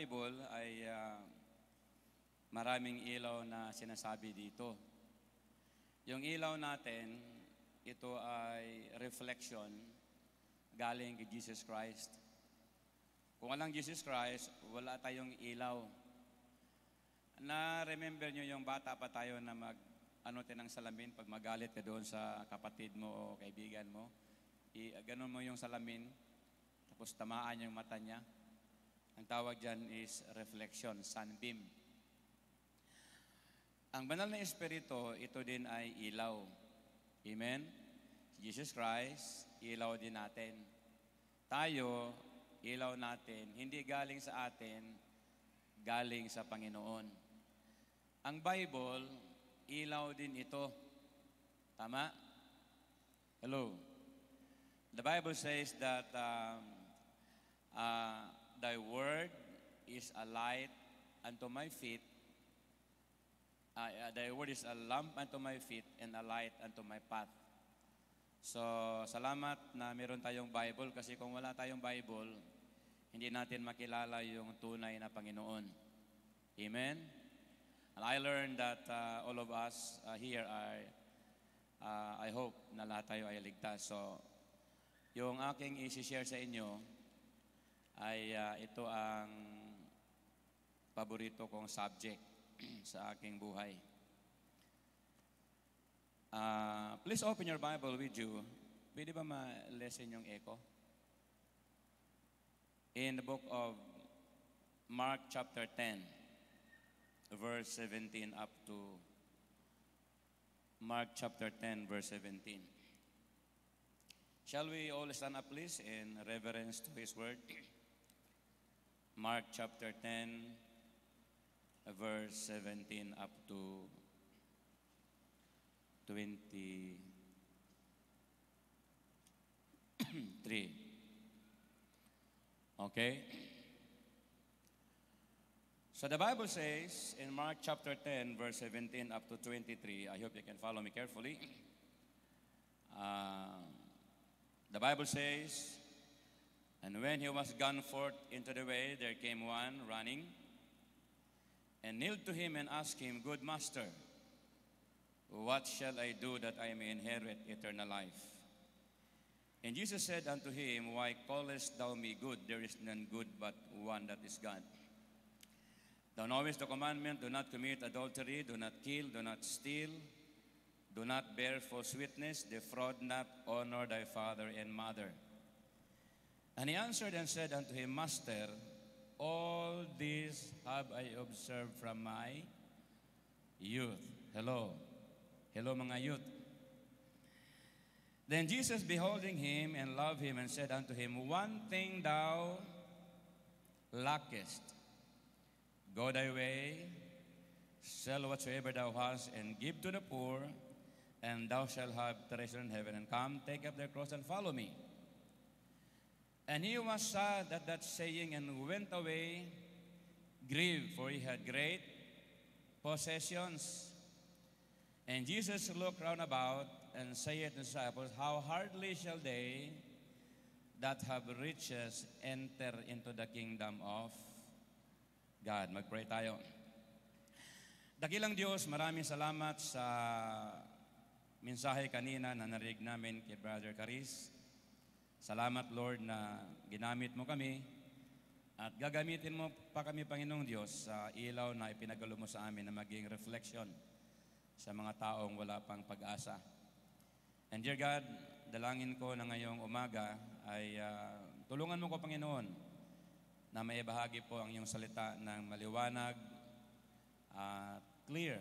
Bible ay uh, maraming ilaw na sinasabi dito. Yung ilaw natin, ito ay reflection galing kay Jesus Christ. Kung walang Jesus Christ, wala tayong ilaw. Na-remember nyo yung bata pa tayo na mag ano tinang salamin pag magalit ka doon sa kapatid mo o kaibigan mo. I, ganun mo yung salamin, tapos tamaan yung mata niya ang tawag dyan is reflection, sunbeam. Ang banal na Espiritu, ito din ay ilaw. Amen? Jesus Christ, ilaw din natin. Tayo, ilaw natin, hindi galing sa atin, galing sa Panginoon. Ang Bible, ilaw din ito. Tama? Hello? The Bible says that um, uh, Thy word is a light unto my feet. Uh, uh, thy word is a lamp unto my feet and a light unto my path. So, salamat na meron tayong Bible kasi kung wala tayong Bible, hindi natin makilala yung tunay na Panginoon. Amen? And I learned that uh, all of us uh, here are, uh, I hope na lahat tayo ay ligtas. So, yung aking isi-share sa inyo, ay uh, ito ang paborito kong subject sa aking buhay. Uh, please open your Bible with you. Pwede ba ma-lesson yung echo? In the book of Mark chapter 10, verse 17 up to Mark chapter 10, verse 17. Shall we all stand up, please, in reverence to His word? Mark chapter 10, verse 17 up to 23. Okay? So the Bible says in Mark chapter 10, verse 17 up to 23, I hope you can follow me carefully. Uh, the Bible says, and when he was gone forth into the way, there came one running and kneeled to him and asked him, Good master, what shall I do that I may inherit eternal life? And Jesus said unto him, Why callest thou me good? There is none good but one that is God. Thou knowest the commandment, do not commit adultery, do not kill, do not steal, do not bear false witness, defraud not, honor thy father and mother. And he answered and said unto him, Master, all this have I observed from my youth. Hello. Hello, mga youth. Then Jesus, beholding him, and loved him, and said unto him, One thing thou lackest. Go thy way, sell whatsoever thou hast, and give to the poor, and thou shalt have treasure in heaven. And come, take up thy cross, and follow me. And he was sad at that saying and went away grieved, for he had great possessions. And Jesus looked round about and said to the disciples, How hardly shall they that have riches enter into the kingdom of God. Magpray tayo. Dakilang Diyos, maraming salamat sa mensahe kanina na narinig namin kay Brother Caris. Salamat, Lord, na ginamit mo kami at gagamitin mo pa kami, Panginoong Diyos, sa ilaw na ipinagalo mo sa amin na maging reflection sa mga taong wala pang pag-asa. And dear God, dalangin ko na ngayong umaga ay uh, tulungan mo ko, Panginoon, na maibahagi po ang iyong salita ng maliwanag at uh, clear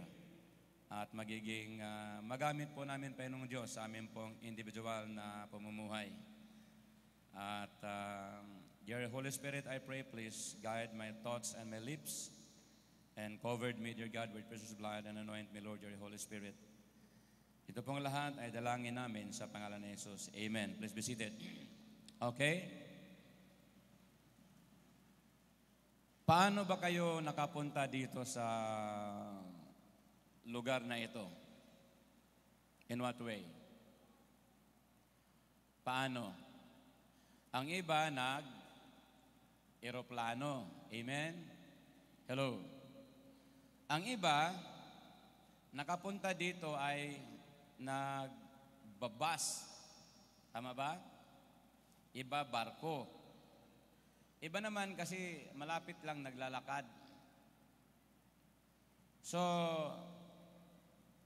at magiging uh, magamit po namin, Panginoong Diyos, sa amin pong individual na pamumuhay. At uh, Dear Holy Spirit, I pray, please guide my thoughts and my lips and cover me, dear God, with precious blood and anoint me, Lord, your Holy Spirit. Ito pong lahat ay dalangin namin sa pangalan ni Jesus. Amen. Please be seated. Okay? Paano ba kayo nakapunta dito sa lugar na ito? In what way? Paano? Paano? Ang iba nag eroplano. Amen? Hello. Ang iba nakapunta dito ay nagbabas. Tama ba? Iba barko. Iba naman kasi malapit lang naglalakad. So,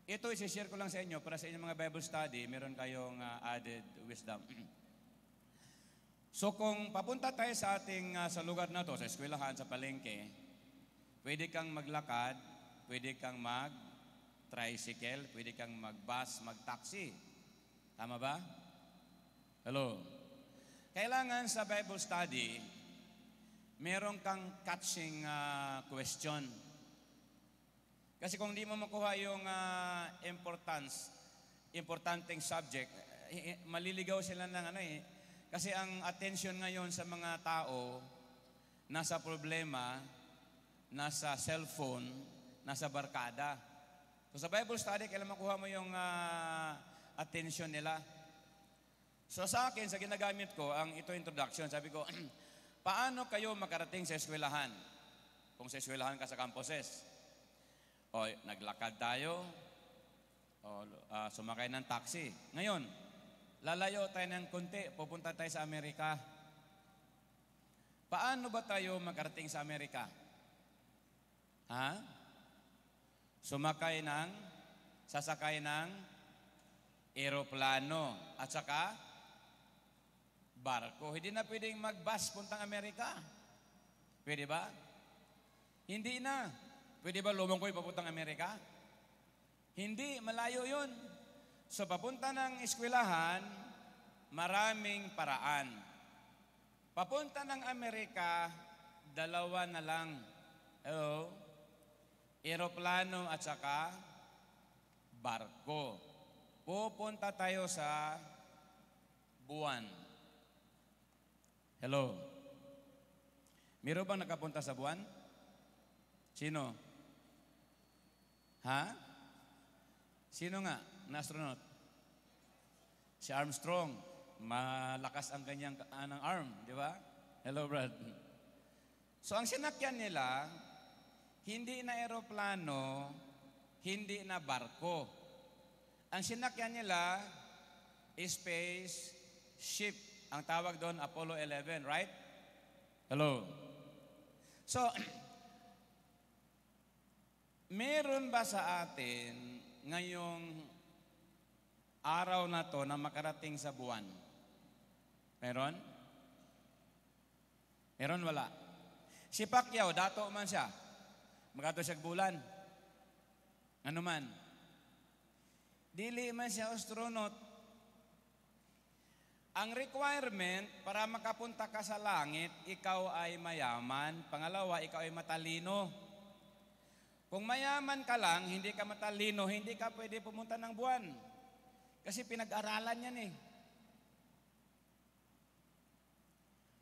ito, isi-share ko lang sa inyo para sa inyong mga Bible study, meron kayong uh, added wisdom. So kung papunta tayo sa ating uh, sa lugar na to, sa eskwelahan, sa palengke, pwede kang maglakad, pwede kang mag tricycle, pwede kang mag-bus, mag-taxi. Tama ba? Hello. Kailangan sa Bible study, meron kang catching uh, question. Kasi kung di mo makuha yung uh, importance, importanteng subject, eh, eh, maliligaw sila ng ano eh, kasi ang attention ngayon sa mga tao, nasa problema, nasa cellphone, nasa barkada. So sa Bible study, kailan makuha mo yung uh, attention nila. So sa akin, sa ginagamit ko, ang ito introduction, sabi ko, paano kayo makarating sa eskwelahan? Kung sa eskwelahan ka sa campuses. O, naglakad tayo, o, uh, sumakay ng taxi. Ngayon, Lalayo tayo ng konti, pupunta tayo sa Amerika. Paano ba tayo makarating sa Amerika? Ha? Sumakay ng, sasakay ng eroplano at saka barko. Hindi na pwedeng mag-bus puntang Amerika. Pwede ba? Hindi na. Pwede ba lumungkoy papuntang Amerika? Hindi, malayo yun. So papunta ng eskwelahan, maraming paraan. Papunta ng Amerika, dalawa na lang. Hello? Eroplano at saka barko. Pupunta tayo sa buwan. Hello? Meron bang nakapunta sa buwan? Sino? Ha? Sino nga? na astronaut? Si Armstrong. Malakas ang kanyang anang ah, arm, di ba? Hello, Brad. So ang sinakyan nila, hindi na eroplano, hindi na barko. Ang sinakyan nila, is space ship. Ang tawag doon, Apollo 11, right? Hello. So, meron ba sa atin ngayong araw na to na makarating sa buwan? Meron? Meron wala? Si Pacquiao, dato man siya. Magato siya bulan. Ano man? Dili man siya astronaut. Ang requirement para makapunta ka sa langit, ikaw ay mayaman. Pangalawa, ikaw ay matalino. Kung mayaman ka lang, hindi ka matalino, hindi ka pwede pumunta ng buwan. Kasi pinag-aralan yan eh.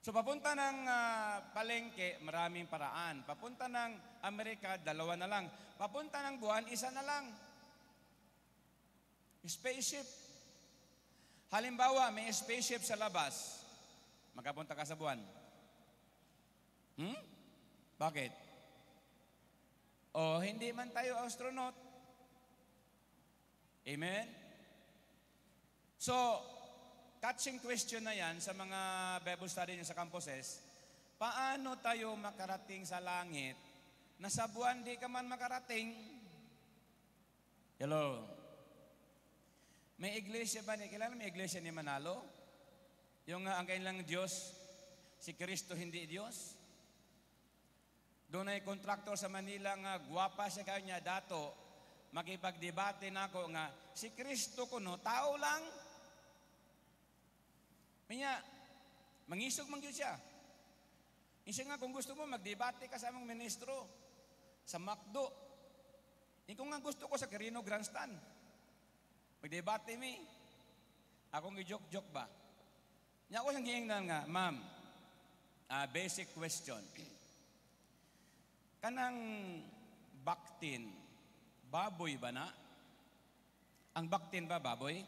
So papunta ng uh, palengke, maraming paraan. Papunta ng Amerika, dalawa na lang. Papunta ng buwan, isa na lang. Spaceship. Halimbawa, may spaceship sa labas. Magkapunta ka sa buwan. Hmm? Bakit? O, hindi man tayo astronaut. Amen? So, catching question na yan sa mga Bible study niyo sa campuses, paano tayo makarating sa langit na sa buwan di ka man makarating? Hello? May iglesia ba? ni Kilala may iglesia ni Manalo? Yung uh, ang kanilang Diyos, si Kristo hindi Diyos? Doon ay contractor sa Manila nga gwapa siya niya dato, makipagdebate na ako nga, si Kristo ko no, tao lang, kanya, mangisog man yun siya. nga, kung gusto mo, magdebate ka sa among ministro, sa MacDo. Ikaw nga gusto ko sa Quirino Grandstand. Magdebate mi. Ako i-joke-joke ba? Niya ako siyang giingnan nga, ma'am, uh, basic question. Kanang baktin, baboy ba na? Ang baktin ba baboy?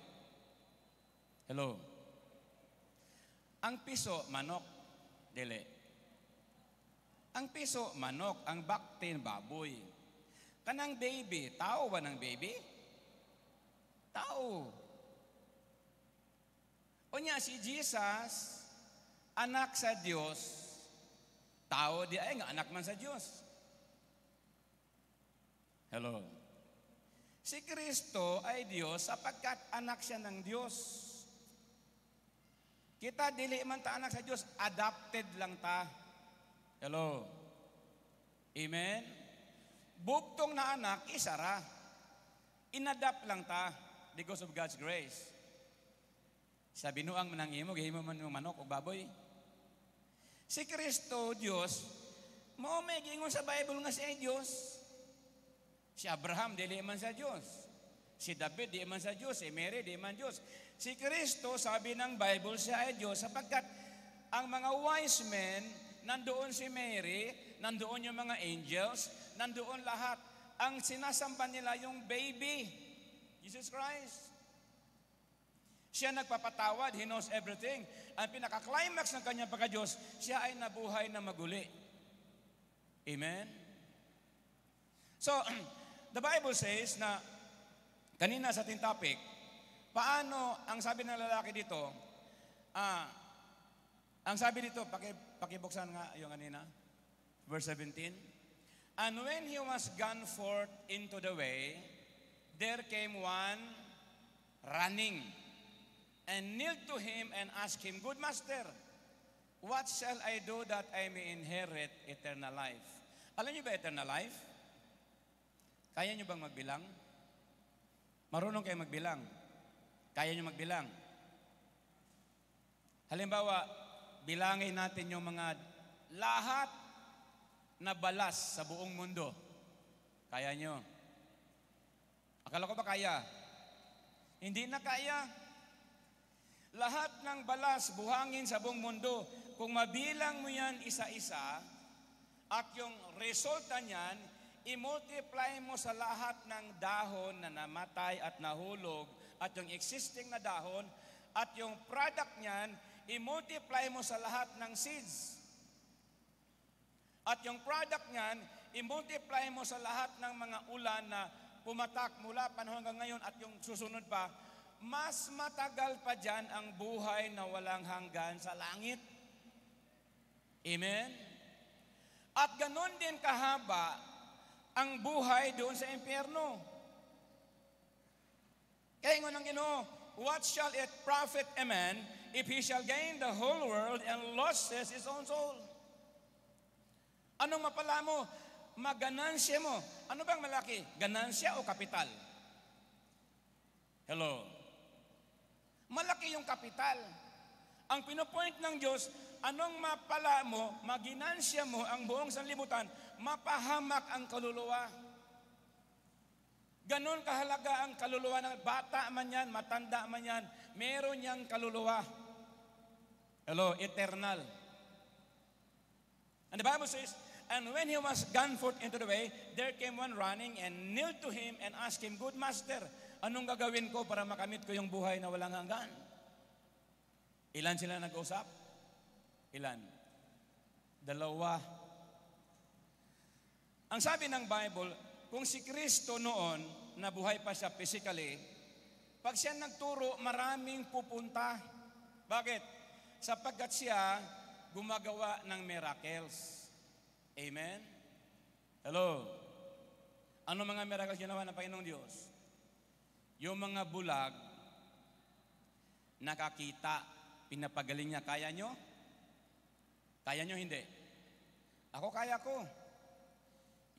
Hello? Ang piso, manok. Dili. Ang piso, manok. Ang baktin, baboy. Kanang baby, tao ba ng baby? Tao. O niya, si Jesus, anak sa Diyos, tao di ay nga anak man sa Diyos. Hello. Si Kristo ay Diyos sapagkat anak siya ng Diyos. Kita dili man ta anak sa Dios, adapted lang ta. Hello. Amen. Buktong na anak, isara. Inadapt lang ta because of God's grace. Sa binuang manang imo, gihimo man yung manok o baboy. Si Kristo, Dios, mo may gingon sa Bible nga siya Dios. Si Abraham, dili man sa Dios. Si David, di man sa Dios. Si Mary, di man Dios. Si Kristo, sabi ng Bible, siya ay Diyos sapagkat ang mga wise men, nandoon si Mary, nandoon yung mga angels, nandoon lahat. Ang sinasamba nila yung baby, Jesus Christ. Siya nagpapatawad, He knows everything. Ang pinaka-climax ng kanyang pagka-Diyos, siya ay nabuhay na maguli. Amen? So, the Bible says na, kanina sa ating topic, paano ang sabi ng lalaki dito, ah, ang sabi dito, paki, pakibuksan nga yung kanina, verse 17, And when he was gone forth into the way, there came one running and kneeled to him and asked him, Good master, what shall I do that I may inherit eternal life? Alam niyo ba eternal life? Kaya niyo bang magbilang? Marunong kayo magbilang? Kaya nyo magbilang. Halimbawa, bilangin natin yung mga lahat na balas sa buong mundo. Kaya nyo. Akala ko ba kaya? Hindi na kaya. Lahat ng balas, buhangin sa buong mundo, kung mabilang mo yan isa-isa, at yung resulta niyan, i-multiply mo sa lahat ng dahon na namatay at nahulog at yung existing na dahon at yung product niyan, i-multiply mo sa lahat ng seeds. At yung product niyan, i-multiply mo sa lahat ng mga ulan na pumatak mula panahon hanggang ngayon at yung susunod pa, mas matagal pa dyan ang buhay na walang hanggan sa langit. Amen? At ganun din kahaba ang buhay doon sa impyerno. Kaya ingon ang Ginoo, what shall it profit a man if he shall gain the whole world and loses his own soul? Anong mapala mo? Maganansya mo. Ano bang malaki? Ganansya o kapital? Hello. Malaki yung kapital. Ang pinopoint ng Diyos, anong mapala mo, maginansya mo ang buong sanlibutan, mapahamak ang kaluluwa. Ganon kahalaga ang kaluluwa ng bata man yan, matanda man yan, meron niyang kaluluwa. Hello, eternal. And the Bible says, And when he was gone forth into the way, there came one running and knelt to him and asked him, Good master, anong gagawin ko para makamit ko yung buhay na walang hanggan? Ilan sila nag-usap? Ilan? Dalawa. Ang sabi ng Bible, kung si Kristo noon, nabuhay pa siya physically, pag siya nagturo, maraming pupunta. Bakit? Sapagkat siya gumagawa ng miracles. Amen? Hello? Ano mga miracles ginawa ng Panginoong Diyos? Yung mga bulag, nakakita, pinapagaling niya. Kaya nyo? Kaya nyo hindi? Ako kaya ko.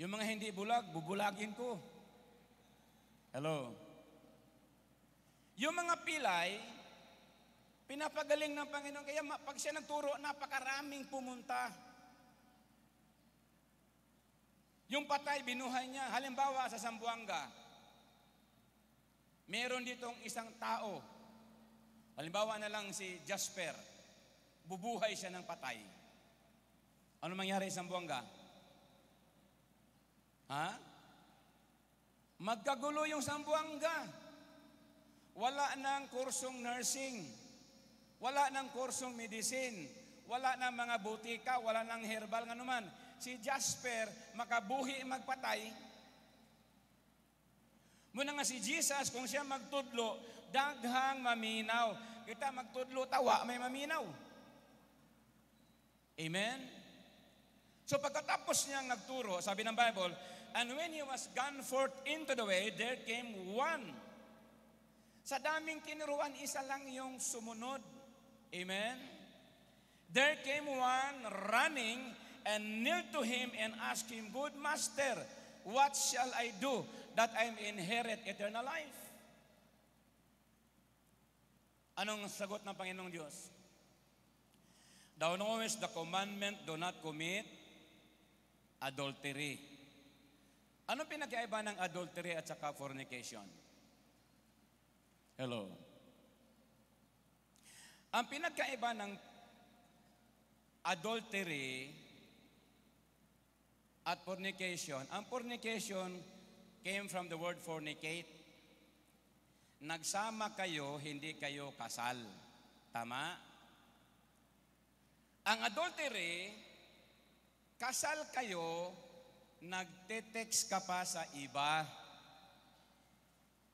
Yung mga hindi bulag, bubulagin ko. Hello? Yung mga pilay, pinapagaling ng Panginoon. Kaya pag siya nagturo, napakaraming pumunta. Yung patay, binuhay niya. Halimbawa, sa Sambuanga, meron ditong isang tao. Halimbawa na lang si Jasper. Bubuhay siya ng patay. Ano mangyari sa Sambuanga? Sambuanga. Ha? Magkagulo yung Sambuanga. Wala nang kursong nursing. Wala nang kursong medicine. Wala nang mga butika, wala nang herbal nga naman. Si Jasper, makabuhi magpatay. Muna nga si Jesus, kung siya magtudlo, daghang maminaw. Kita magtudlo, tawa, may maminaw. Amen? So pagkatapos niyang nagturo, sabi ng Bible, And when he was gone forth into the way, there came one. Sa daming kinuruan, isa lang yung sumunod. Amen? There came one running and knelt to him and asked him, Good master, what shall I do that I may inherit eternal life? Anong sagot ng Panginoong Diyos? Thou knowest the commandment, do not commit adultery. Anong pinagkaiba ng adultery at saka fornication? Hello. Ang pinagkaiba ng adultery at fornication, ang fornication came from the word fornicate. Nagsama kayo, hindi kayo kasal. Tama? Ang adultery, kasal kayo, Nagte-text ka pa sa iba.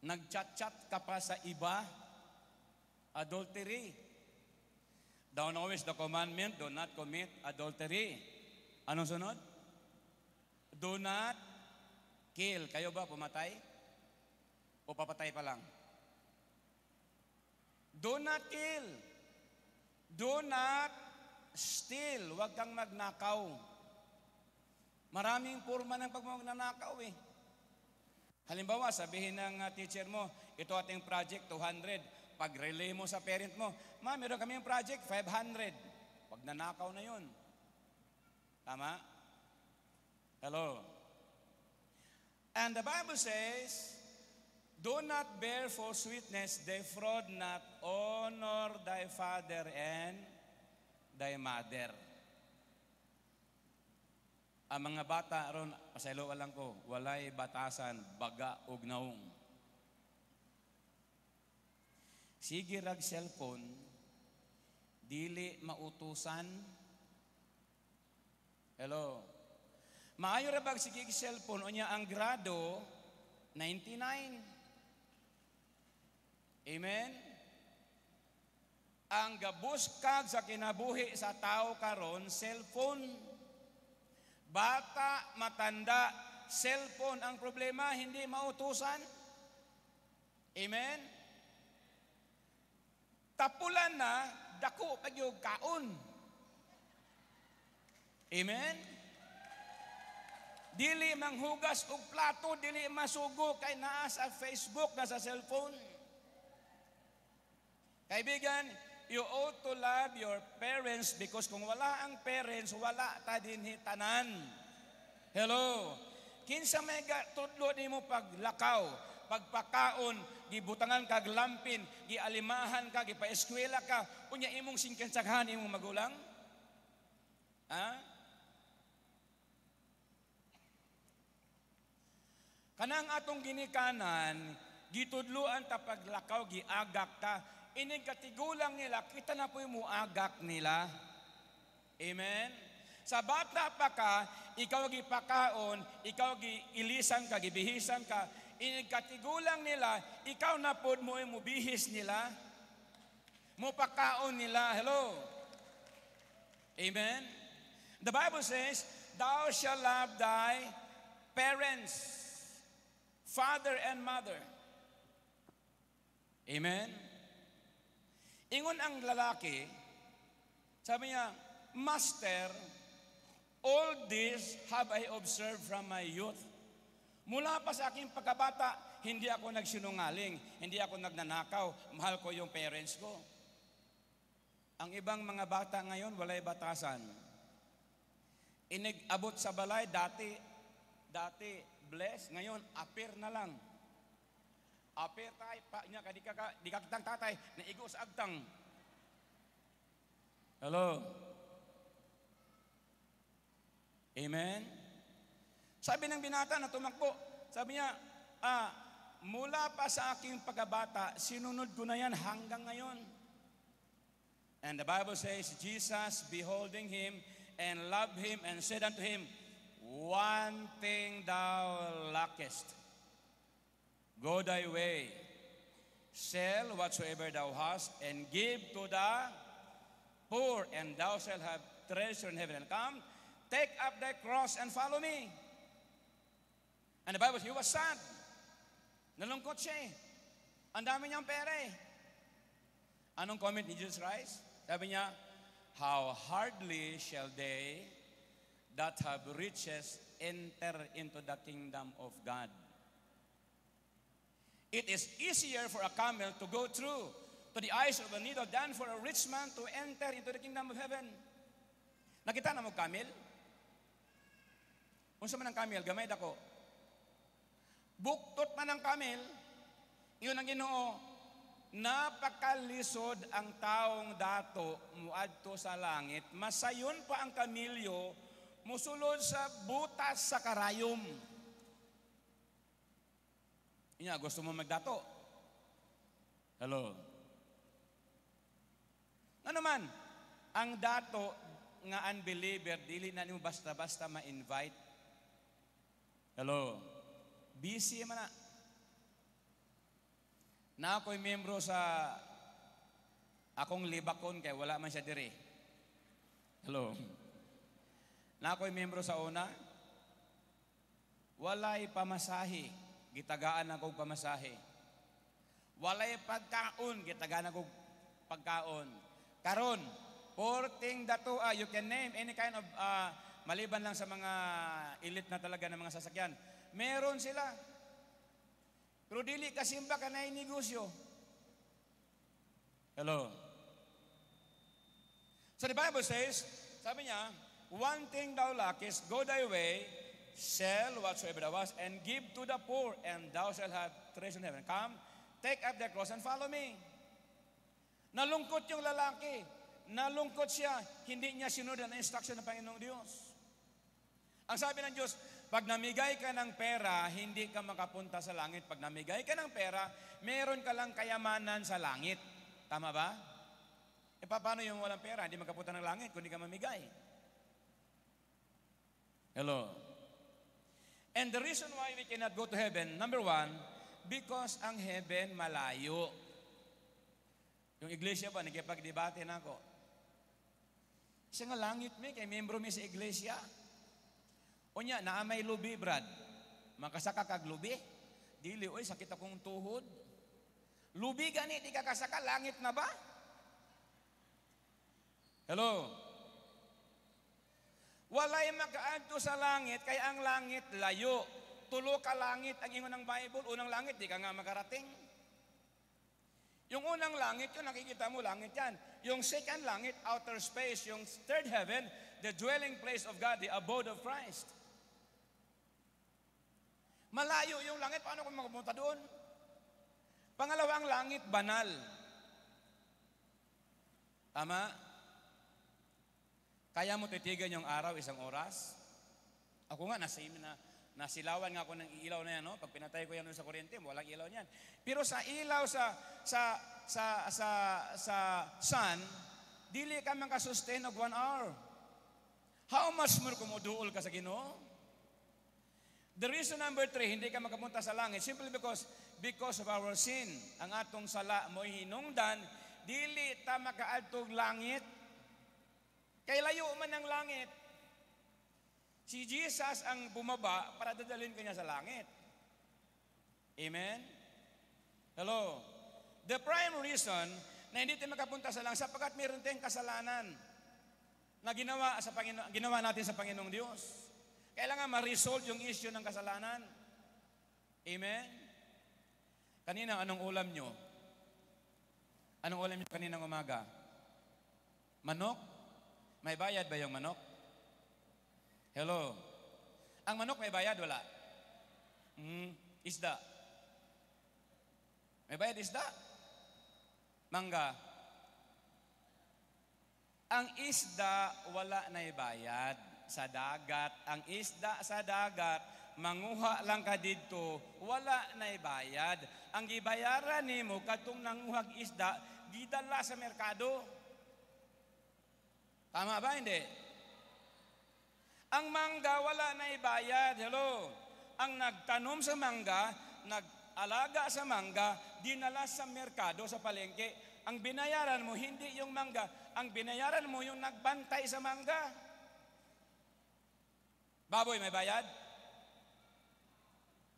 nag chat chat ka pa sa iba. Adultery. Thou always the commandment, do not commit adultery. Anong sunod? Do not kill. Kayo ba pumatay? O papatay pa lang? Do not kill. Do not steal. Huwag kang magnakaw. Maraming forma ng pagmagnanakaw eh. Halimbawa, sabihin ng ah, teacher mo, ito ating project, 200. Pag relay mo sa parent mo, ma, meron kami yung project, 500. Pag nanakaw na yun. Tama? Hello? And the Bible says, Do not bear false witness, defraud not, honor thy father and thy mother. Ang mga bata ron, pasaylo lang ko, walay batasan, baga o gnaong. Sige rag cellphone, dili mautusan. Hello. Maayo ra bag sige cellphone unya ang grado 99. Amen. Ang gabus kag sa kinabuhi sa tao karon cellphone Bata, matanda, cellphone ang problema, hindi mautusan. Amen? Tapulan na, dako pagyog kaon. Amen? Dili manghugas og plato, dili masugo kay naa sa Facebook, na sa cellphone. Kaibigan, you ought to love your parents because kung wala ang parents, wala ta din hitanan. Hello. Kinsa may tutlo nimo paglakaw, pagpakaon, gibutangan kag lampin, gialimahan ka, gipaeskwela ka, unya imong singkansaghan imong magulang? Ha? Kanang atong ginikanan, gitudloan ta paglakaw, giagak ta, inigatigulang nila, kita na po yung muagak nila. Amen? Sa bata pa ka, ikaw gipakaon, ikaw giilisan ka, gibihisan ka, inigatigulang nila, ikaw na po mo yung mubihis nila, mupakaon nila. Hello? Amen? The Bible says, Thou shall love thy parents, father and mother. Amen? Ingon ang lalaki, sabi niya, Master, all this have I observed from my youth. Mula pa sa aking pagkabata, hindi ako nagsinungaling, hindi ako nagnanakaw, mahal ko yung parents ko. Ang ibang mga bata ngayon, walay batasan. Inigabot sa balay, dati, dati, bless, ngayon, apir na lang. Aper tay, pa nya ka di ka di ka kitang tatay na igo sa agtang. Hello. Amen. Sabi ng binata na tumakbo, sabi niya, ah, mula pa sa aking pagkabata, sinunod ko na yan hanggang ngayon. And the Bible says, Jesus beholding him and loved him and said unto him, One thing thou lackest. Go thy way, sell whatsoever thou hast, and give to the poor, and thou shalt have treasure in heaven. And come, take up thy cross and follow me. And the Bible, says, he was sad. Nalungkot siya eh. Ang dami niyang pera eh. Anong comment ni Jesus Christ? Sabi niya, How hardly shall they that have riches enter into the kingdom of God. It is easier for a camel to go through to the eyes of a needle than for a rich man to enter into the kingdom of heaven. Nakita na mo camel? Unsa man ang camel, gamay dako. Buktot man ang camel, iyon ang Ginoo, napakalisod ang taong dato muadto sa langit, masayon pa ang kamilyo musulod sa butas sa karayom. Inya, gusto mo magdato? Hello? Ano naman, ang dato nga unbeliever, dili na nimo basta-basta ma-invite. Hello? Busy man na. Na ako'y membro sa akong libakon kay wala man siya diri. Hello? Na ako'y membro sa una, walay pamasahe gitagaan ako pamasahe. Walay pagkaon, gitagaan ako pagkaon. Karon, porting datua, ah, you can name any kind of, uh, maliban lang sa mga elite na talaga ng mga sasakyan. Meron sila. Pero dili kasimba ka na negosyo. Hello. So the Bible says, sabi niya, one thing thou lackest, go thy way, Sell whatsoever thou hast and give to the poor, and thou shalt have treasure in heaven. Come, take up thy cross and follow me. Nalungkot yung lalaki. Nalungkot siya. Hindi niya sinunod ang instruction ng Panginoong Diyos. Ang sabi ng Diyos, pag namigay ka ng pera, hindi ka makapunta sa langit. Pag namigay ka ng pera, meron ka lang kayamanan sa langit. Tama ba? E paano yung walang pera? Hindi makapunta ng langit kung hindi ka mamigay. Hello. And the reason why we cannot go to heaven, number one, because ang heaven malayo. Yung iglesia ba, nagkipag-debate na ako. Siya nga langit mi, kay membro mi sa iglesia. O niya, naamay lubi, brad. Makasaka kag lubi. Dili, oy, sakit akong tuhod. Lubi gani, di ka kasaka, langit na ba? Hello? Walay makaadto sa langit, kaya ang langit layo. Tulo ka langit, ang ingon ng Bible, unang langit, di ka nga makarating. Yung unang langit, yung nakikita mo, langit yan. Yung second langit, outer space. Yung third heaven, the dwelling place of God, the abode of Christ. Malayo yung langit, paano kung magpunta doon? Pangalawang langit, banal. Tama? Kaya mo titigan yung araw isang oras? Ako nga, nasa na, nasilawan nga ako ng ilaw na yan, no? Pag pinatay ko yan sa kuryente, walang ilaw niyan. Pero sa ilaw sa sa sa sa sa sun, dili ka man ka sustain og one hour. How much more kumuduol ka sa Ginoo? The reason number three, hindi ka makapunta sa langit simply because because of our sin. Ang atong sala mo hinungdan, dili ta makaadtog langit Kay layo man ang langit, si Jesus ang bumaba para dadalhin kanya sa langit. Amen? Hello? The prime reason na hindi tayo makapunta sa langit sapagkat meron tayong kasalanan na ginawa, sa Panginoon, ginawa natin sa Panginoong Diyos. Kailangan ma-resolve yung issue ng kasalanan. Amen? Kanina, anong ulam nyo? Anong ulam nyo kaninang umaga? Manok? May bayad ba yung manok? Hello? Ang manok may bayad, wala? Hmm, isda. May bayad isda? Mangga. Ang isda, wala na bayad. Sa dagat, ang isda sa dagat, manguha lang ka dito, wala na bayad. Ang gibayaran nimo kadtong nanguhag isda, gidala sa merkado. Tama ba? Hindi. Ang mangga wala na ibayad. Hello. Ang nagtanom sa mangga, nag-alaga sa mangga, dinala sa merkado, sa palengke. Ang binayaran mo, hindi yung mangga. Ang binayaran mo, yung nagbantay sa mangga. Baboy, may bayad?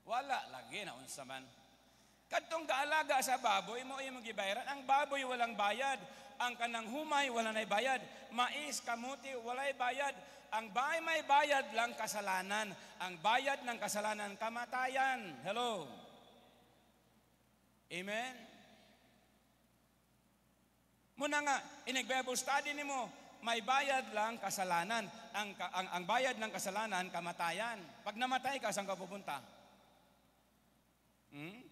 Wala lagi na unsa man. Kadtong kaalaga sa baboy mo ay magibayaran. Ang baboy walang bayad. Ang kanang humay wala na ibayad mais, kamuti, walay bayad. Ang bay may bayad lang kasalanan. Ang bayad ng kasalanan, kamatayan. Hello? Amen? Muna nga, inag-Bible study ni mo, may bayad lang kasalanan. Ang, ang, ang bayad ng kasalanan, kamatayan. Pag namatay ka, saan ka pupunta? Hmm?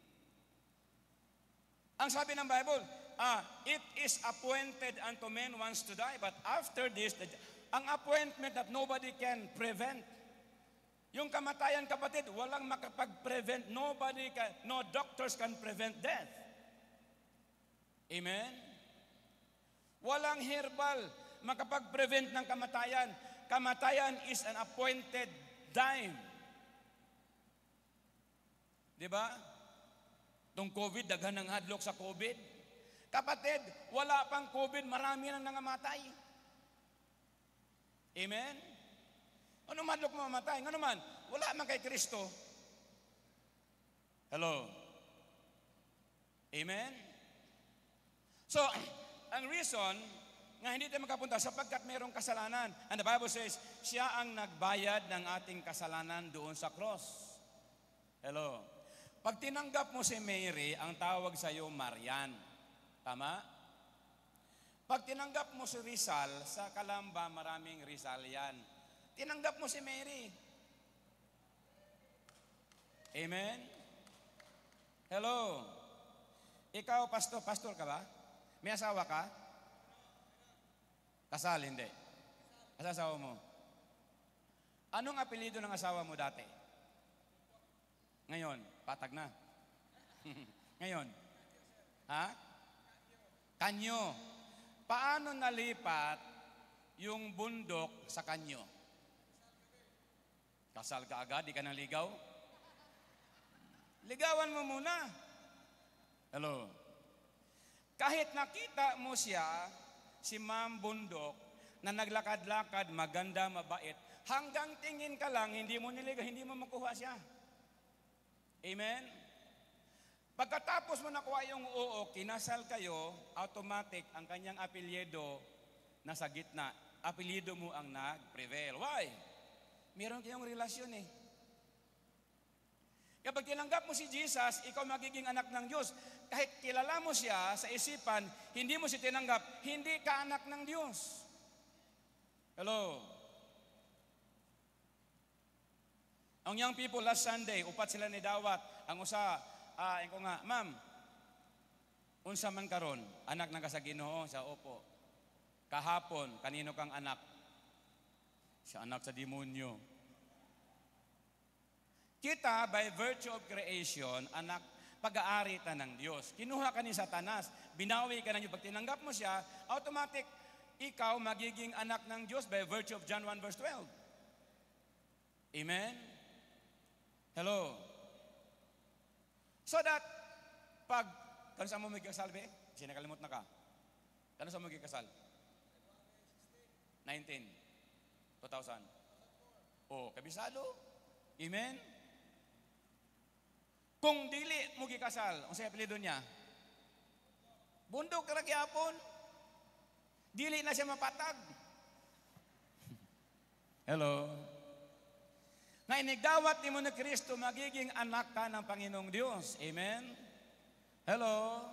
Ang sabi ng Bible, ah, it is appointed unto men once to die, but after this, the, ang appointment that nobody can prevent. Yung kamatayan, kapatid, walang makapag-prevent. Nobody can, no doctors can prevent death. Amen? Walang herbal makapag-prevent ng kamatayan. Kamatayan is an appointed time. Di ba? Itong COVID, daghan ng hadlok sa COVID. Kapatid, wala pang COVID, marami nang nangamatay. Amen? Ano man lok mamatay? Ano man? Wala man kay Kristo. Hello? Amen? So, ang reason nga hindi tayo makapunta sapagkat mayroong kasalanan. And the Bible says, siya ang nagbayad ng ating kasalanan doon sa cross. Hello? Pag tinanggap mo si Mary, ang tawag sa iyo, Marian. Tama? Pag tinanggap mo si Rizal, sa Kalamba, maraming Rizal yan. Tinanggap mo si Mary. Amen? Hello? Ikaw, pastor, pastor ka ba? May asawa ka? Kasal, hindi. Asa asawa mo? Anong apelido ng asawa mo dati? Ngayon, patag na. Ngayon. Ha? Kanyo. Paano nalipat yung bundok sa kanyo? Kasal ka agad, di ka nang ligaw? Ligawan mo muna. Hello. Kahit nakita mo siya, si Ma'am Bundok, na naglakad-lakad, maganda, mabait, hanggang tingin ka lang, hindi mo niligaw, hindi mo makuha siya. Amen? Pagkatapos mo nakuha yung oo, kinasal kayo, automatic ang kanyang apelyido nasa gitna. Apelyido mo ang nag-prevail. Why? Meron kayong relasyon eh. Kapag tinanggap mo si Jesus, ikaw magiging anak ng Diyos. Kahit kilala mo siya sa isipan, hindi mo si tinanggap, hindi ka anak ng Diyos. Hello? Ang young people last Sunday, upat sila ni Dawat, ang usa, Ah, ko nga, ma'am, unsa man karon anak ng kasaginoo sa opo. Kahapon, kanino kang anak? Sa anak sa demonyo. Kita, by virtue of creation, anak pag-aari ta ng Diyos. Kinuha ka ni Satanas, binawi ka ng Diyos. Pag tinanggap mo siya, automatic, ikaw magiging anak ng Diyos by virtue of John 1 verse 12. Amen? Hello? So that, pag, kano sa mo magkasal, be? Kasi nakalimot na ka. Kano sa mo magkasal? 19. 2000. Oh, kabisado. Amen? Kung dili mo gikasal, unsay apelyido niya? Bundok ra gyapon. Dili na siya mapatag. Hello. Nga inigdawat ni mo ni Kristo, magiging anak ka ng Panginoong Diyos. Amen? Hello?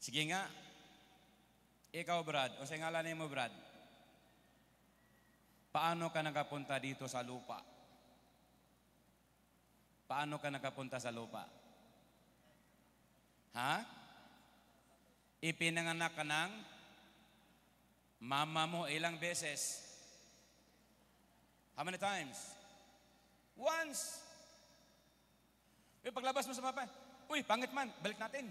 Sige nga. Ikaw, Brad. O sa ngalan mo, Brad. Paano ka nakapunta dito sa lupa? Paano ka nakapunta sa lupa? Ha? Ipinanganak ka ng mama mo ilang beses. How many times? Once. Uy, paglabas mo sa papa, uy, pangit man, balik natin.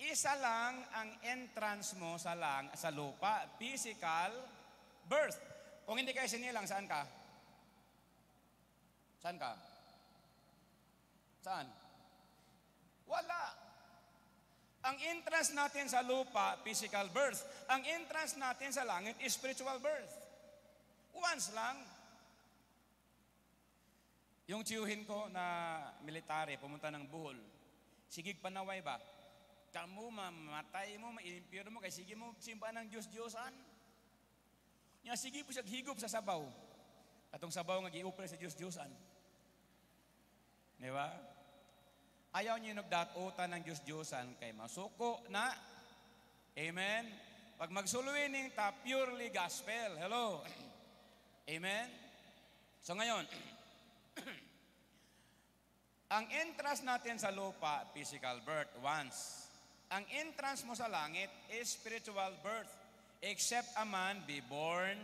Isa lang ang entrance mo sa lang sa lupa, physical birth. Kung hindi ka sinilang, saan ka? Saan ka? Saan? Wala. Ang interest natin sa lupa, physical birth. Ang interest natin sa langit, spiritual birth. Once lang. Yung tiyuhin ko na military, pumunta ng Buhol. Sigig panaway ba? Kamu, mamatay mo, maimpiro mo, kay sige mo, simba ng Diyos-Diyosan. Nga sige po siya higop sa sabaw. Atong sabaw nga giupre sa Diyos-Diyosan. Di ba? Ayaw niyo nagdatutan ng Diyos-Diyosan kay masuko na. Amen? Pag magsuluin ta, purely gospel. Hello? Amen? So ngayon, ang entrance natin sa lupa, physical birth, once. Ang entrance mo sa langit is spiritual birth. Except a man be born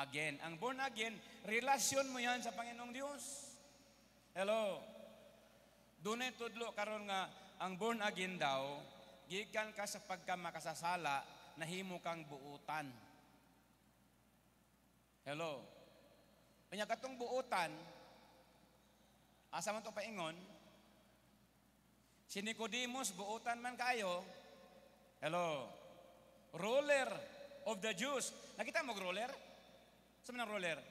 again. Ang born again, relasyon mo yan sa Panginoong Diyos. Hello? Dunay tudlo karon nga ang born again daw gikan ka sa pagka makasasala nahimo kang buutan. Hello. Kanya katong buutan asa man to paingon? Si Nicodemus buutan man kayo. Hello. Ruler of the Jews. Nakita mo ruler? Sa man ruler?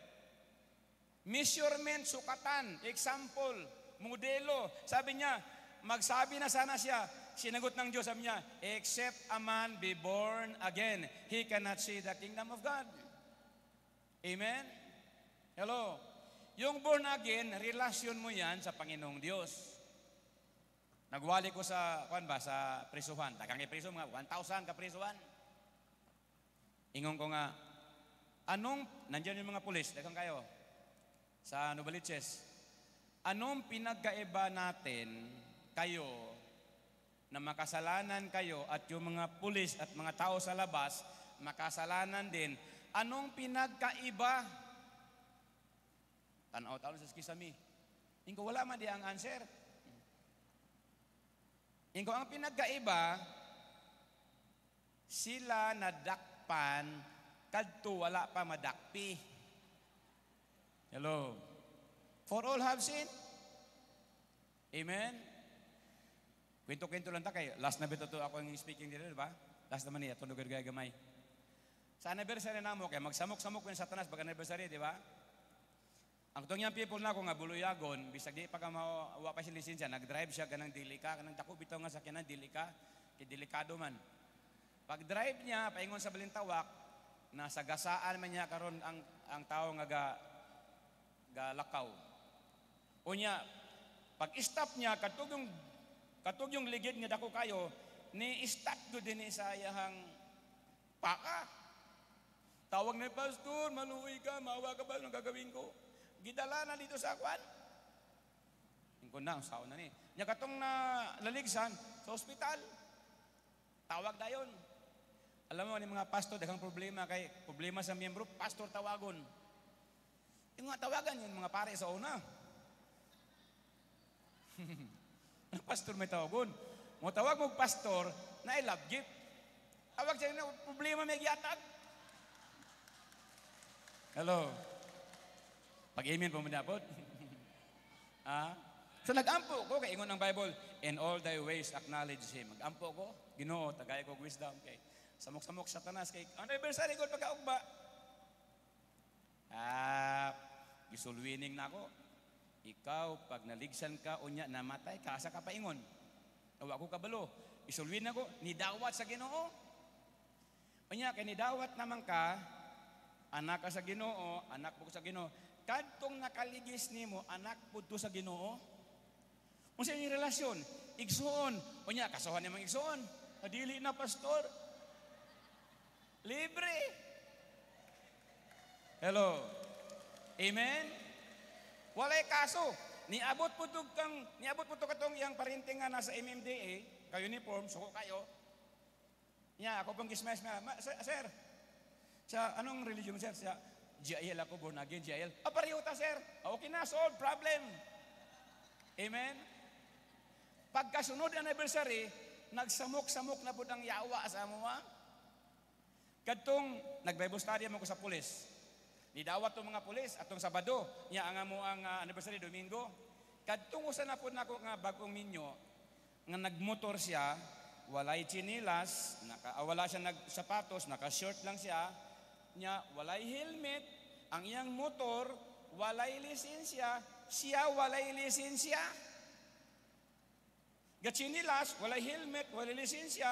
Measurement, sukatan, example modelo. Sabi niya, magsabi na sana siya, sinagot ng Diyos, sabi niya, except a man be born again, he cannot see the kingdom of God. Amen? Hello? Yung born again, relasyon mo yan sa Panginoong Diyos. Nagwali ko sa, kuan ba, sa prisuhan. Takang ipriso mga, 1,000 kaprisuhan. Ingong ko nga, anong, nandiyan yung mga pulis, dakang kayo, sa Novaliches, Anong pinagkaiba natin kayo na makasalanan kayo at yung mga pulis at mga tao sa labas makasalanan din? Anong pinagkaiba? tanaw tao sa kisami. Ingko wala man di ang answer. Ingko ang pinagkaiba sila nadakpan kadto wala pa madakpi. Hello. For all have sinned. Amen? Kwento-kwento lang ta kay last na bito to ako ang speaking dito, di ba? Last naman niya, tunog gagay gamay. Sa anniversary na mo, kay magsamok-samok yung satanas pag anniversary, di ba? Ang tong yung people na ko nga buluyagon, bisag di pa ka mawa pa si lisensya, nag-drive siya ganang dilika, kanang takubito bitaw nga sakyanan ah, dilika, kay delikado man. Pag-drive niya paingon sa Balintawak, nasa gasaan man niya karon ang ang tao nga ga, ga lakaw. Unya, pag stop niya, katog yung, katog yung ligid nga dako kayo, ni stop ko din sa ayahang paka. Tawag ni Pastor, maluwi ka, mawa ka ba, anong gagawin ko? Gidala na dito sa kwan. Ko na, sao na ni. Nya katong na laligsan sa ospital. Tawag dayon. Alam mo ni mga pastor, daghang problema kay problema sa miyembro, pastor tawagon. Yung nga tawagan yun, mga pare sa una pastor may tawagon. Mo tawag mo pastor na I love gift. Awag siya na problema may giatag. Hello. Pag-amen po mo dapat. ah? So nagampo ko kay ingon ang Bible, in all thy ways acknowledge him. Mag-ampo ko, Ginoo, tagay ko wisdom kay samok-samok satanas kay anniversary ko pagkaugba. Ah, gisulwining na ako. Ikaw, pag naligsan ka, o unya, namatay ka, asa ka paingon. Awa ko kabalo. Isulwin ako, dawat sa ginoo. O Unya, kay ni dawat naman ka, anak ka sa ginoo, anak po sa ginoo. Kadtong nakaligis nimo, anak po to sa ginoo. Unsa yung relasyon? Igsuon. Unya, kasuhan naman igsuon. Adili na, pastor. Libre. Hello. Amen? Walay kaso. Niabot po tog kang niabot po to katong yang parente nga nasa MMDA, ka uniform suko kayo. Niya, ako pang gismes nga, sir, Sa anong religion sir? Sa GIL ako born again GIL. Ah, pareho ta sir. Ah, okay na solve problem. Amen. Pagkasunod anniversary, nagsamok-samok na po ng yawa sa mga. Katong, nag-Bible study mo ko sa pulis. Di dawat tong mga pulis atong Sabado, nya ang mo ang uh, anniversary Domingo. Kadtong usa na pud nako nga bagong minyo nga nagmotor siya, walay chinilas, naka ah, wala siya nag sapatos, naka short lang siya, nya walay helmet, ang iyang motor walay lisensya, siya walay lisensya. Gatsinilas, walay helmet, walay lisensya,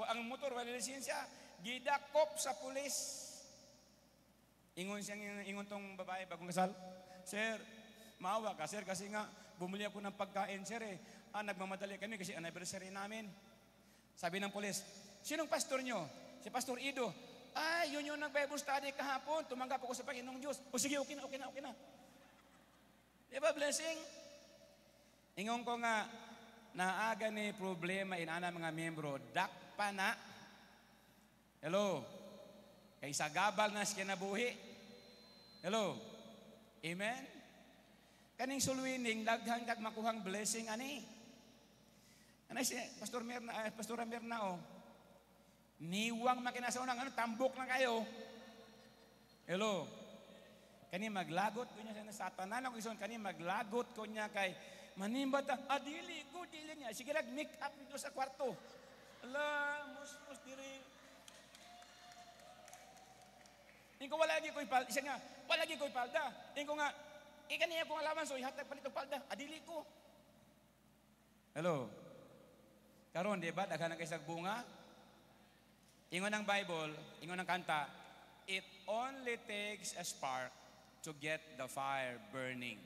ang motor walay lisensya, gidakop sa pulis. Ingon siyang ingon tong babae bagong kasal. Sir, maawa ka sir kasi nga bumili ako ng pagkain sir eh. Ah, nagmamadali kami kasi anniversary namin. Sabi ng polis, sinong pastor nyo? Si Pastor Ido. Ay, ah, yun yung nag-Bible study kahapon. Tumanggap ako sa Panginoong Diyos. O sige, okay na, okay na, okay na. Di ba, blessing? Ingon ko nga, naaga ni problema inana mga membro, Dak pa na. Hello? Kay sagabal na siya nabuhi. Hello? Amen? Kaning sulwining, daghan kag makuhang blessing ani. Anay si Pastor Mirna, Pastor Pastora Mirna oh. Niwang makinasa unang ano, tambok na kayo. Hello? Kani maglagot ko niya sa satanan ang ison kani maglagot ko niya kay manimbat adili ah, ko dili niya sige nag make up dito sa kwarto. Ala, musmus diri Ingko wala lagi koy palda. Isa nga, wala lagi koy palda. Ingko nga, ikaniya eh, ko alaman so ihatag palit og palda. Adili ko. Hello. Karon di ba daghan kay sag bunga? Ingon ang Bible, ingon ang kanta, it only takes a spark to get the fire burning.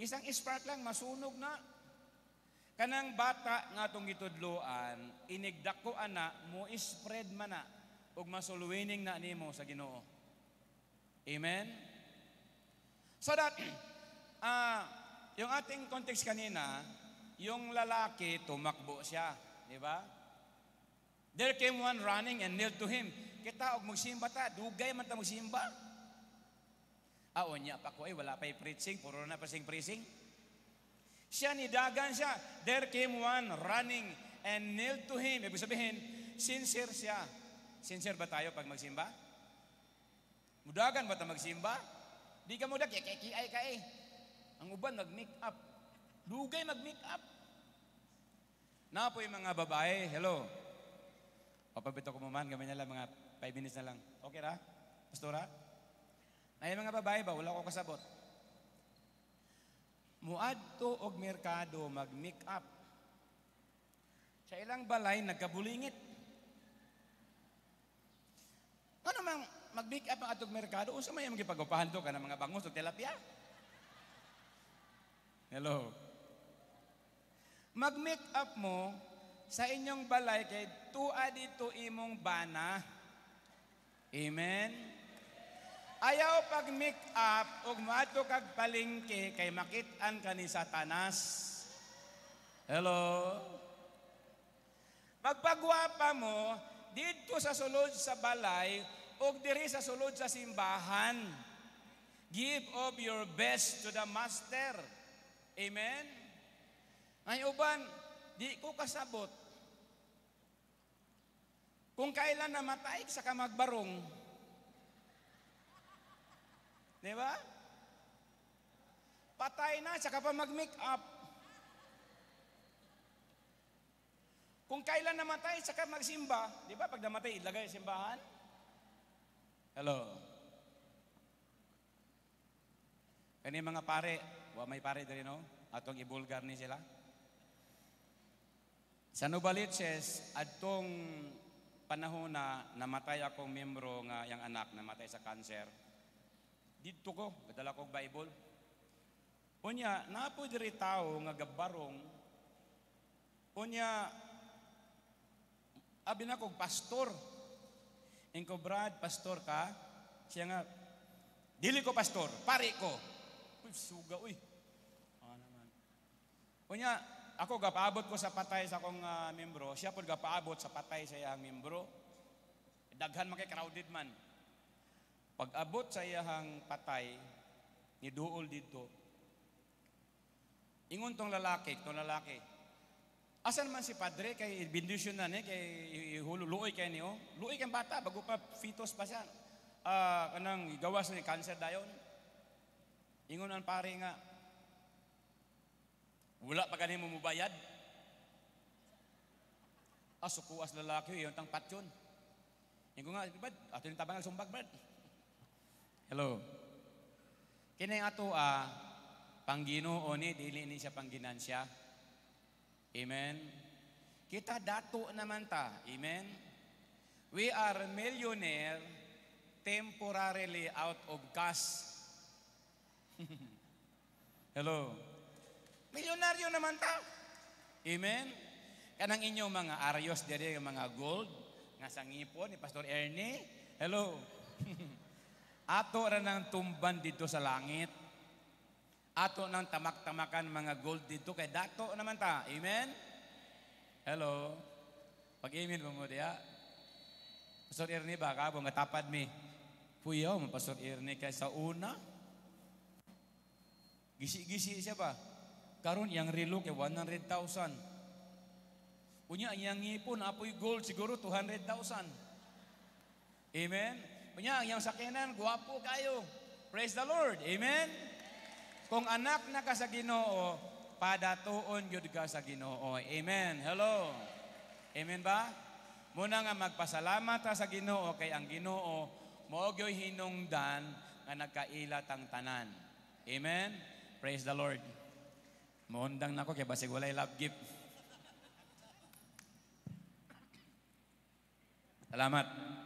Isang spark lang masunog na. Kanang bata nga tong gitudloan, inigdakoan na mo spread man na ug masuluwining na nimo sa Ginoo. Amen? So that, uh, yung ating context kanina, yung lalaki, tumakbo siya. Di ba? There came one running and knelt to him. Kita, og magsimba ta. Dugay man ta magsimba. Aon ah, niya pa ko, ay wala pa preaching. Puro na pa sing preaching. Siya ni Dagan siya. There came one running and knelt to him. Ibig sabihin, sincere siya. Sincere ba tayo pag magsimba? Mudagan ba ta magsimba? Di ka mudag, kikiay ka eh. Ang uban mag-make up. Dugay mag-make up. Napoy mga babae, hello. Papabito ko man, gamay na lang mga 5 minutes na lang. Okay ra? Pastora? Ay mga babae ba, wala ko kasabot. Muadto og merkado mag-make up. Sa ilang balay nagkabulingit. Ano mang mag-pick up ang atog merkado, unsa may mga pagupahan to kana mga bangus og tilapia? Hello. Mag-make up mo sa inyong balay kay tuad dito imong bana. Amen. Ayaw pag make up og maadto kag palingke kay makit-an ka ni Satanas. Hello. Pagpagwapa mo dito sa sulod sa balay og diri sa sulod sa simbahan. Give of your best to the master. Amen? Ay uban, di ko kasabot. Kung kailan namatay sa kamagbarong. Di ba? Patay na, saka pa mag-make up. Kung kailan namatay, saka magsimba. Di ba? Pag namatay, ilagay simbahan. Hello. Kani mga pare, wa may pare diri no? Atong ibulgar ni sila. Sa Novaliches, atong panahon na namatay akong membro nga yang anak namatay sa cancer. Didto ko, gadala kog Bible. Unya, napo diri tao nga gabarong unya abin akong pastor Engko Brad, pastor ka? Siya nga, dili ko pastor, pare ko. Uy, suga, uy. Ano naman. Kunya, ako gapaabot ko sa patay sa akong uh, membro, siya pud gapaabot sa patay sa iyang membro. Daghan man crowded man. Pag-abot sa iyang patay, ni duol dito. Ingon tong lalaki, tong lalaki, Asan man si padre, kay bindisyon na ni, kay luoy kay niyo. Oh. Luoy kay bata, bago pa fetus pa siya. Uh, kanang gawas ni cancer dayon. Ingon ang pare nga, wala pa kanimo mo bayad. Asukuas ah, lalaki, yun tang patyon. Ingon nga, bad, ato yung tabang sumbag, bad. Hello. Kini ato, ah, uh, pangginoon ni, dili ni siya pangginansya Amen? Kita dato naman ta. Amen? We are millionaire temporarily out of cash. Hello? Milyonaryo naman ta. Amen? Kanang inyo mga aryos dere mga gold nga sangipon ni Pastor Ernie. Hello. Ato ra nang tumban dito sa langit ato nang tamak-tamakan mga gold dito kay dato naman ta. Amen? Hello? Pag-amen mo mo diya. Pastor Ernie, ba ka? nga tapad mi. Puyo mo, Pastor Ernie, kay sa una. Gisi-gisi siya ba? Karon yang relo kay 100,000. Unya, yang ngipon, apoy gold, siguro 200,000. Amen? Unya, yang sakinan, guwapo kayo. Praise the Lord. Amen? Kung anak na ka sa Ginoo, padatuon gyud ka sa Ginoo. Amen. Hello. Amen ba? Muna nga magpasalamat sa Ginoo kay ang Ginoo mao gyoy hinungdan nga nagkailat ang tanan. Amen. Praise the Lord. Moondang nako kay basig walay love gift. Salamat.